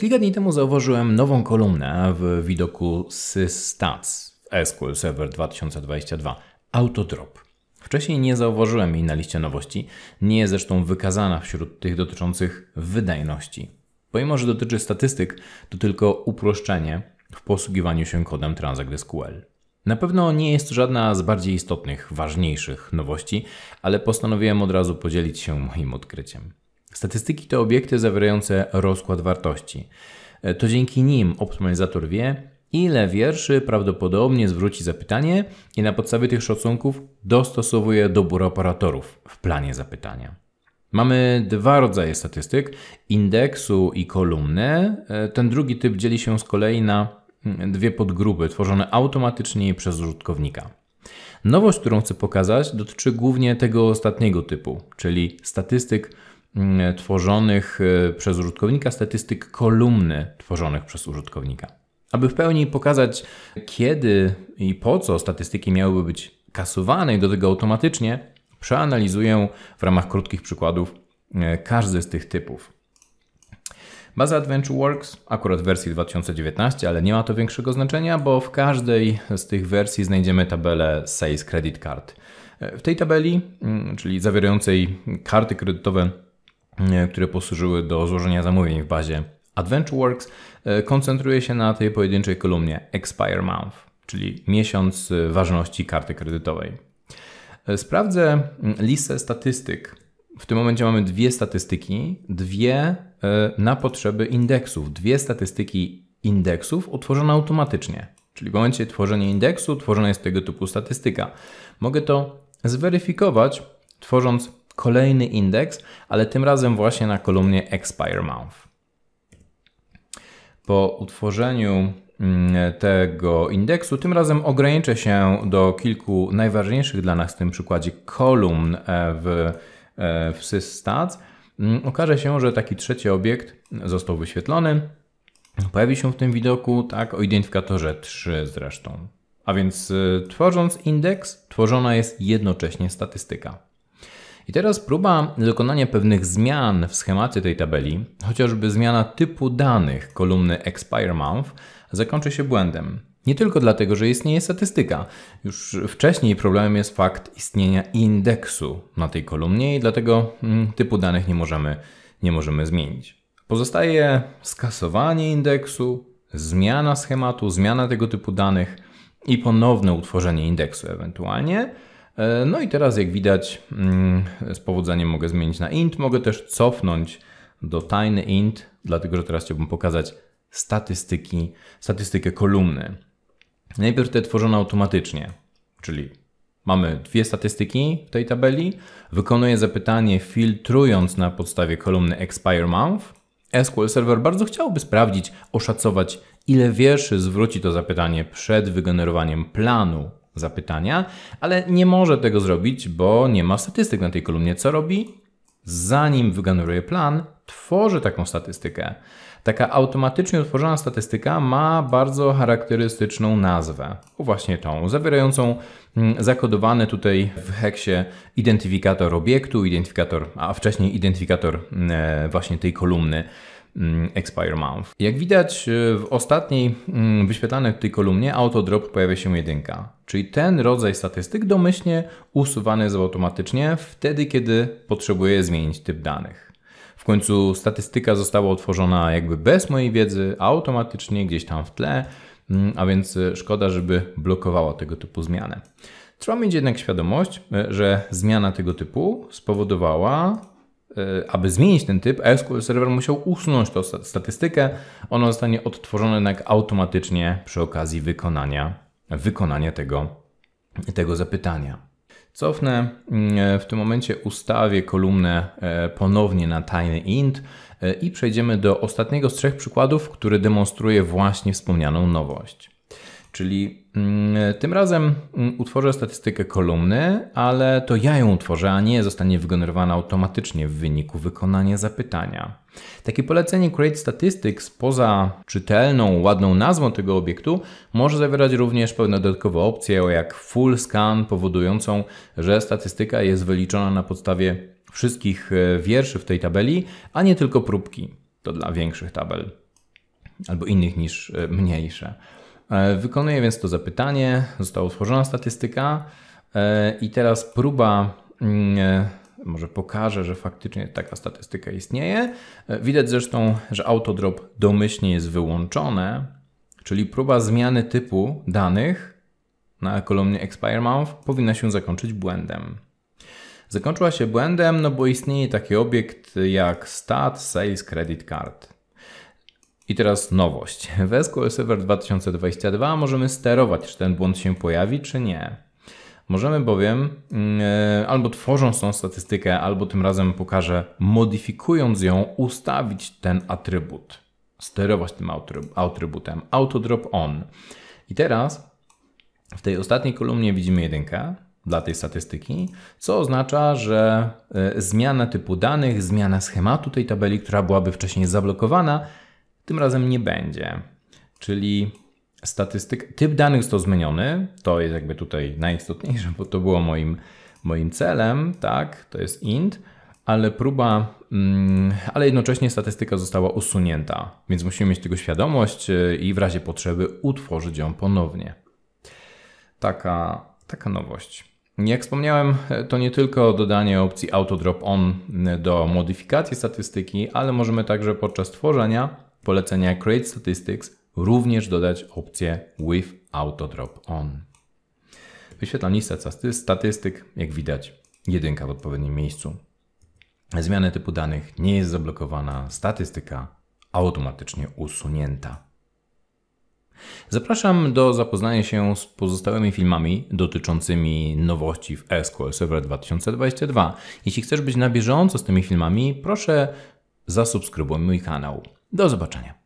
Kilka dni temu zauważyłem nową kolumnę w widoku SysStats w SQL Server 2022 Autodrop. Wcześniej nie zauważyłem jej na liście nowości, nie jest zresztą wykazana wśród tych dotyczących wydajności. Pomimo, że dotyczy statystyk, to tylko uproszczenie w posługiwaniu się kodem Transact SQL. Na pewno nie jest to żadna z bardziej istotnych, ważniejszych nowości, ale postanowiłem od razu podzielić się moim odkryciem. Statystyki to obiekty zawierające rozkład wartości. E, to dzięki nim optymalizator wie, ile wierszy prawdopodobnie zwróci zapytanie i na podstawie tych szacunków dostosowuje dobór operatorów w planie zapytania. Mamy dwa rodzaje statystyk, indeksu i kolumny. E, ten drugi typ dzieli się z kolei na mm, dwie podgrupy tworzone automatycznie przez użytkownika. Nowość, którą chcę pokazać, dotyczy głównie tego ostatniego typu, czyli statystyk Mm, tworzonych e, przez użytkownika, statystyk kolumny tworzonych przez użytkownika. Aby w pełni pokazać, kiedy i po co statystyki miałyby być kasowane i do tego automatycznie, przeanalizuję w ramach krótkich przykładów e, każdy z tych typów. Baza AdventureWorks, akurat w wersji 2019, ale nie ma to większego znaczenia, bo w każdej z tych wersji znajdziemy tabelę Sales Credit Card. E, w tej tabeli, mm, czyli zawierającej karty kredytowe E, które posłużyły do złożenia zamówień w bazie. AdventureWorks e, koncentruje się na tej pojedynczej kolumnie Expire Month, czyli miesiąc e, ważności karty kredytowej. Sprawdzę listę statystyk. W tym momencie mamy dwie statystyki, dwie na potrzeby indeksów, dwie statystyki indeksów utworzone automatycznie. Czyli w momencie tworzenia indeksu, tworzona jest tego typu statystyka. Mogę to zweryfikować, tworząc kolejny indeks, ale tym razem właśnie na kolumnie Expire Month. Po utworzeniu mm, tego indeksu. Tym razem ograniczę się do kilku najważniejszych dla nas w tym przykładzie kolumn e, w, e, w SysStats. Mm, okaże się, że taki trzeci obiekt został wyświetlony. Pojawi się w tym widoku, tak, o identyfikatorze 3 zresztą. A więc e, tworząc indeks, tworzona jest jednocześnie statystyka. I teraz próba dokonania pewnych zmian w schemacie tej tabeli, chociażby zmiana typu danych kolumny expire month, zakończy się błędem. Nie tylko dlatego, że istnieje statystyka. Już wcześniej problemem jest fakt istnienia indeksu na tej kolumnie i dlatego mm, typu danych nie możemy, nie możemy zmienić. Pozostaje skasowanie indeksu, zmiana schematu, zmiana tego typu danych i ponowne utworzenie indeksu ewentualnie. E, no i teraz jak widać mm, z powodzeniem mogę zmienić na int. Mogę też cofnąć do tajny int, dlatego że teraz chciałbym pokazać statystyki, statystykę kolumny. Najpierw te tworzone automatycznie, czyli mamy dwie statystyki w tej tabeli. Wykonuję zapytanie filtrując na podstawie kolumny expire month. SQL Server bardzo chciałby sprawdzić, oszacować ile wierszy zwróci to zapytanie przed wygenerowaniem planu zapytania, ale nie może tego zrobić, bo nie ma statystyk na tej kolumnie. Co robi? Zanim wygeneruje plan, tworzy taką statystykę. Taka automatycznie utworzona statystyka ma bardzo charakterystyczną nazwę, właśnie tą, zawierającą mm, zakodowany tutaj w heksie identyfikator obiektu, identyfikator, a wcześniej identyfikator mm, e, właśnie tej kolumny. Mm, expire Month. Jak widać e, w ostatniej mm, wyświetlanej tej kolumnie autodrop pojawia się jedynka, czyli ten rodzaj statystyk domyślnie usuwany jest automatycznie wtedy, kiedy potrzebuje zmienić typ danych. W końcu statystyka została otworzona jakby bez mojej wiedzy, automatycznie gdzieś tam w tle, mm, a więc e, szkoda, żeby blokowała tego typu zmianę. Trzeba mieć jednak świadomość, e, że zmiana tego typu spowodowała E, aby zmienić ten typ, SQL Server musiał usunąć tą statystykę. Ona zostanie odtworzona jednak automatycznie przy okazji wykonania, wykonania tego, tego zapytania. Cofnę, mm, w tym momencie ustawię kolumnę e, ponownie na tajny int e, i przejdziemy do ostatniego z trzech przykładów, który demonstruje właśnie wspomnianą nowość. Czyli mm, tym razem mm, utworzę statystykę kolumny, ale to ja ją utworzę, a nie zostanie wygenerowana automatycznie w wyniku wykonania zapytania. Takie polecenie Create Statistics poza czytelną, ładną nazwą tego obiektu może zawierać również pewne dodatkowe opcje, jak full scan, powodującą, że statystyka jest wyliczona na podstawie wszystkich e, wierszy w tej tabeli, a nie tylko próbki. To dla większych tabel albo innych niż e, mniejsze. E, wykonuję więc to zapytanie, została utworzona statystyka e, i teraz próba, mm, e, może pokażę, że faktycznie taka statystyka istnieje. Widać zresztą, że autodrop domyślnie jest wyłączone, czyli próba zmiany typu danych na kolumnie expire month powinna się zakończyć błędem. Zakończyła się błędem, no bo istnieje taki obiekt jak stat sales credit card. I teraz nowość. W SQL Server 2022 możemy sterować, czy ten błąd się pojawi, czy nie. Możemy bowiem, yy, albo tworząc tą statystykę, albo tym razem pokażę, modyfikując ją, ustawić ten atrybut. Sterować tym atrybutem. Auto drop on. I teraz w tej ostatniej kolumnie widzimy jedynkę dla tej statystyki, co oznacza, że e, zmiana typu danych, zmiana schematu tej tabeli, która byłaby wcześniej zablokowana, tym razem nie będzie. Czyli statystyk, typ danych został zmieniony, to jest jakby tutaj najistotniejsze, bo to było moim, moim celem, tak, to jest int, ale próba, mm, ale jednocześnie statystyka została usunięta, więc musimy mieć tego świadomość y, i w razie potrzeby utworzyć ją ponownie. Taka, taka nowość. Jak wspomniałem, to nie tylko dodanie opcji Auto Drop On do modyfikacji statystyki, ale możemy także podczas tworzenia polecenia Create Statistics również dodać opcję With Auto Drop On. Wyświetlam listę statystyk, jak widać, jedynka w odpowiednim miejscu. Zmiany typu danych nie jest zablokowana, statystyka automatycznie usunięta. Zapraszam do zapoznania się z pozostałymi filmami dotyczącymi nowości w SQL Server 2022. Jeśli chcesz być na bieżąco z tymi filmami, proszę zasubskrybuj mój kanał. Do zobaczenia.